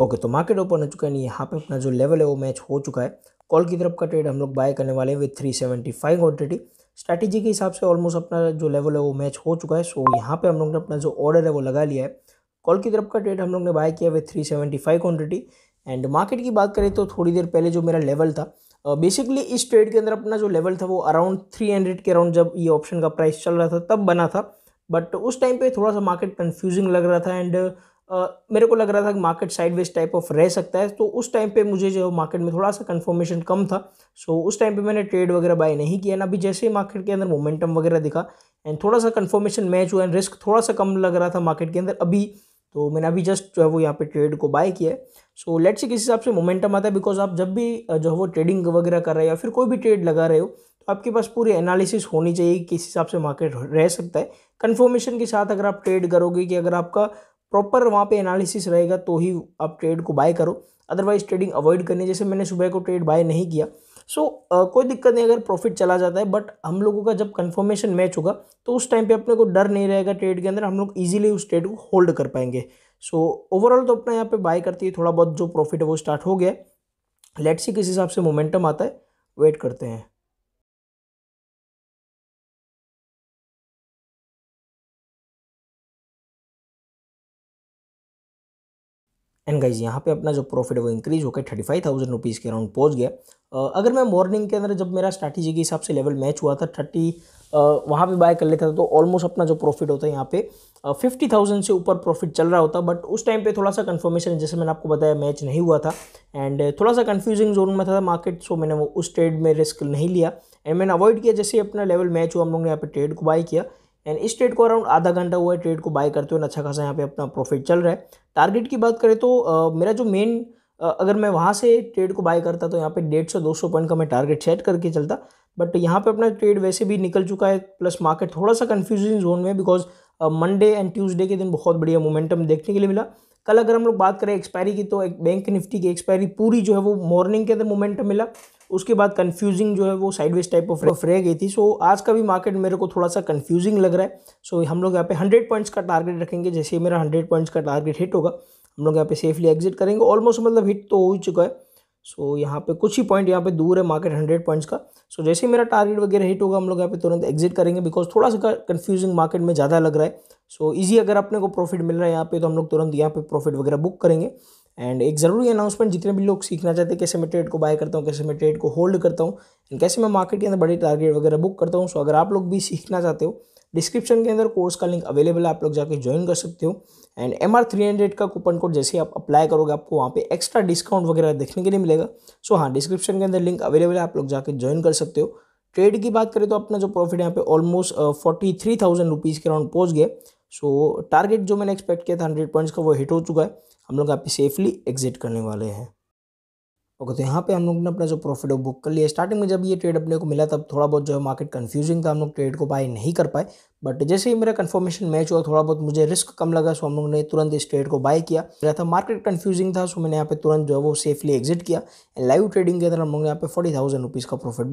okay तो market open हो चुका है नहीं यहाँ पे अपना जो लेवल है वो मैच हो चुका है कॉल की तरफ का ट्रेड हम लोग बाय करने वाले हैं with three seventy five quantity strategy के हिसाब से ऑलमोस्ट अपना जो लेवल है वो मैच हो चुका है सो यहाँ पे हम लोग ने अपना जो ऑर्डर है वो लगा लिया है कॉल की तरफ का ट्रेड हम लोग ने बाय किया with three seventy five quantity and market की बात करें तो थोड़ी देर पहले जो मेरा लेवल था बेसिकली uh, इस ट्रेड के अंदर अपना जो लेवल था वो अराउंड थ्री हंड्रेड के अराउंड जब ये ऑप्शन का प्राइस चल रहा था तब बना था बट उस टाइम पे थोड़ा सा मार्केट कन्फ्यूजिंग लग रहा था एंड मेरे को लग रहा था कि मार्केट साइडवेज टाइप ऑफ रह सकता है तो उस टाइम पे मुझे जो मार्केट में थोड़ा सा कंफर्मेशन कम था सो उस टाइम पे मैंने ट्रेड वगैरह बाय नहीं किया ना अभी जैसे ही मार्केट के अंदर मोमेंटम वगैरह दिखा एंड थोड़ा सा कंफर्मेशन मैच हुआ एंड रिस्क थोड़ा सा कम लग रहा था मार्केट के अंदर अभी तो मैंने अभी जस्ट जो है वो यहाँ पे ट्रेड को बाय किया है सो लेट से किस हिसाब से मोमेंटम आता है बिकॉज आप जब भी जो है वो ट्रेडिंग वगैरह कर रहे हो या फिर कोई भी ट्रेड लगा रहे हो तो आपके पास पूरी एनालिसिस होनी चाहिए किस हिसाब से मार्केट रह सकता है कन्फर्मेशन के साथ अगर आप ट्रेड करोगे कि अगर आपका प्रॉपर वहाँ पे एनालिसिस रहेगा तो ही आप ट्रेड को बाय करो अदरवाइज ट्रेडिंग अवॉइड करनी जैसे मैंने सुबह को ट्रेड बाय नहीं किया सो so, uh, कोई दिक्कत नहीं अगर प्रॉफिट चला जाता है बट हम लोगों का जब कन्फर्मेशन मैच होगा तो उस टाइम पे अपने को डर नहीं रहेगा ट्रेड के अंदर हम लोग इजीली उस ट्रेड को होल्ड कर पाएंगे सो so, ओवरऑल तो अपना यहाँ पे बाय करती है थोड़ा बहुत जो प्रॉफिट है वो स्टार्ट हो गया लेट्स सी किस हिसाब से मोमेंटम आता है वेट करते हैं एंड गाइज यहाँ पे अपना जो प्रॉफिट है वो इंक्रीज होकर थर्टी फाइव थाउजेंड रुपीज़ के अराउंड पहुँच गया अगर मैं मॉर्निंग के अंदर जब मेरा स्ट्रैटेजी के हिसाब से लेवल मैच हुआ था थर्टी वहाँ पे बाय कर लेता था तो ऑलमोस्ट अपना जो प्रॉफिट होता है यहाँ पे फिफ्टी थाउजेंड से ऊपर प्रॉफिट चल रहा होता बट उस टाइम पे थोड़ा सा कन्फर्मेशन जैसे मैंने आपको बताया मैच नहीं हुआ था एंड थोड़ा सा कन्फ्यूजिंग जोन में था, था मार्केट सो मैंने वो उस ट्रेड में रिस्क नहीं लिया एंड मैंने अवॉइड किया जैसे अपना लेवल मैच हुआ हम लोग ने यहाँ पर ट्रेड को बाय किया एंड इस ट्रेड को अराउंड आधा घंटा हुआ है ट्रेड को बाय करते हुए अच्छा खासा यहाँ पे अपना प्रॉफिट चल रहा है टारगेट की बात करें तो आ, मेरा जो मेन अगर मैं वहाँ से ट्रेड को बाय करता तो यहाँ पे डेढ़ सौ दो सौ पॉइंट का मैं टारगेट सेट करके चलता बट यहाँ पे अपना ट्रेड वैसे भी निकल चुका है प्लस मार्केट थोड़ा सा कन्फ्यूजन जोन में बिकॉज मंडे एंड ट्यूजडे के दिन बहुत बढ़िया मोमेंटम देखने के लिए मिला कल अगर हम लोग बात करें एक्सपायरी की तो एक बैंक निफ्टी की एक्सपायरी पूरी जो है वो मॉर्निंग के अंदर मोमेंटम मिला उसके बाद कन्फ्यूजिंग जो है वो साइडवेज टाइप ऑफ रह गई थी सो आज का भी मार्केट मेरे को थोड़ा सा कन्फ्यूजिंग लग रहा है सो हम लोग यहाँ पे हंड्रेड पॉइंट्स का टारगेट रखेंगे जैसे मेरा हंड्रेड पॉइंट्स का टारगेट हिट होगा हम लोग यहाँ पे सेफली एग्जिट करेंगे ऑलमोस्ट मतलब हिट तो हो ही चुका है सो so, यहाँ पे कुछ ही पॉइंट यहाँ पे दूर है मार्केट हंड्रेड पॉइंट्स का सो so, जैसे मेरा टारगेट वगैरह हिट होगा हम लोग यहाँ पे तुरंत एग्जिट करेंगे बिकॉज थोड़ा सा कन्फ्यूजिंग मार्केट में ज़्यादा लग रहा है सो so, इजी अगर अपने को प्रॉफिट मिल रहा है यहाँ पे तो हम लोग तुरंत यहाँ पे प्रॉफिट वगैरह बुक करेंगे एंड एक ज़रूरी अनाउंसमेंट जितने भी लोग सीखना चाहते हैं कैसे मैं ट्रेड को बाय करता हूँ कैसे मैं ट्रेड को होल्ड करता हूँ एंड कैसे मैं मार्केट के अंदर बड़े टारगेट वगैरह बुक करता हूँ सो अगर आप लोग भी सीखना चाहते हो डिस्क्रिप्शन के अंदर कोर्स का लिंक अवेलेबल है आप लोग जाके ज्वाइन कर सकते हो and M R three hundred का कूपन कोड जैसे आप अप्लाई करोगे आपको वहाँ पे एक्स्ट्रा डिस्काउंट वगैरह देखने के लिए मिलेगा सो हाँ डिस्क्रिप्शन के अंदर लिंक अवेलेबल है आप लोग जाके ज्वाइन कर सकते हो ट्रेड की बात करें तो अपना जो प्रॉफिट यहाँ पे almost forty three thousand rupees के अराउंड पहुँच गए सो टारगेट जो मैंने एक्सपेक्ट किया था हंड्रेड पॉइंट्स का वो हिट हो चुका है हम लोग यहाँ पे सेफली एग्जिट करने वाले हैं ओके तो यहाँ पे हम लोग ने अपना जो प्रॉफिट है बुक कर लिया स्टार्टिंग में जब ये ट्रेड अपने को मिला तब थोड़ा बहुत जो है मार्केट कन्फ्यूजिंग था हम लोग ट्रेड को बाय नहीं कर पाए बट जैसे ही मेरा कन्फर्मेशन मैच हुआ थोड़ा बहुत मुझे रिस्क कम लगा सो हम लोग ने तुरंत इस ट्रेड को बाय किया मेरा था मार्केट कन्फ्यूजिंग था सो मैंने यहाँ पे तुरंत जो है वो सेफली एग्जिट किया लाइव ट्रेडिंग के अंदर हम लोग ने यहाँ पे फोर्टी थाउजेंड रुपीज़ का प्रॉफिट